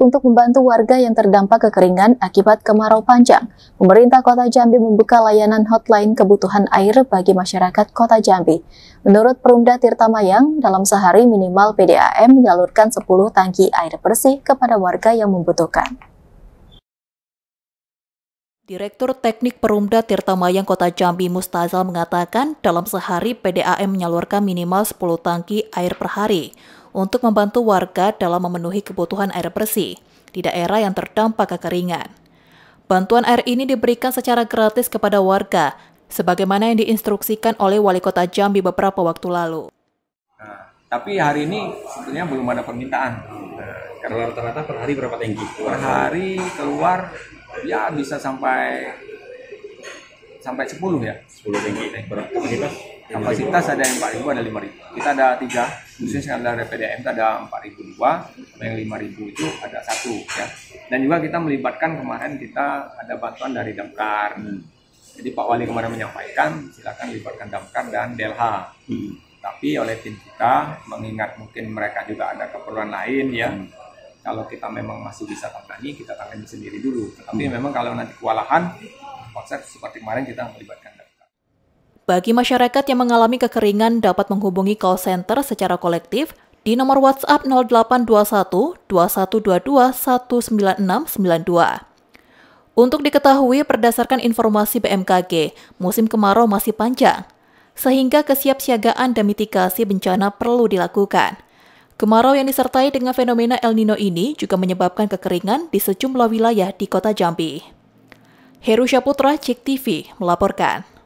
untuk membantu warga yang terdampak kekeringan akibat kemarau panjang. Pemerintah Kota Jambi membuka layanan hotline kebutuhan air bagi masyarakat Kota Jambi. Menurut Perumda Tirta Mayang, dalam sehari minimal PDAM menyalurkan 10 tangki air bersih kepada warga yang membutuhkan. Direktur Teknik Perumda Tirta Mayang Kota Jambi Mustazal mengatakan dalam sehari PDAM menyalurkan minimal 10 tangki air per hari untuk membantu warga dalam memenuhi kebutuhan air bersih di daerah yang terdampak kekeringan. Bantuan air ini diberikan secara gratis kepada warga, sebagaimana yang diinstruksikan oleh Wali Kota Jambi beberapa waktu lalu. Nah, tapi hari ini sebetulnya belum ada permintaan. Nah, kalau karena rata-rata per hari berapa tinggi? Per hari keluar ya bisa sampai sampai 10 ya 10 ribu kapasitas kapasitas ada yang 4 ribu ada 5 ribu kita ada tiga khususnya yang ada PDM kita ada 4 ribu dua yang 5 ribu itu ada satu ya dan juga kita melibatkan kemarin kita ada bantuan dari damkar hmm. jadi Pak Wali kemarin menyampaikan silakan libatkan damkar dan DLH hmm. tapi oleh tim kita mengingat mungkin mereka juga ada keperluan lain ya hmm. kalau kita memang masih bisa tangani kita tangani sendiri dulu tapi hmm. memang kalau nanti kewalahan seperti kemarin kita melibatkan Bagi masyarakat yang mengalami kekeringan dapat menghubungi call center secara kolektif di nomor WhatsApp 0821 2122 19692. Untuk diketahui berdasarkan informasi BMKG, musim kemarau masih panjang, sehingga kesiapsiagaan dan mitigasi bencana perlu dilakukan. Kemarau yang disertai dengan fenomena El Nino ini juga menyebabkan kekeringan di sejumlah wilayah di kota Jambi. Heru Syaputra, Cek TV, melaporkan.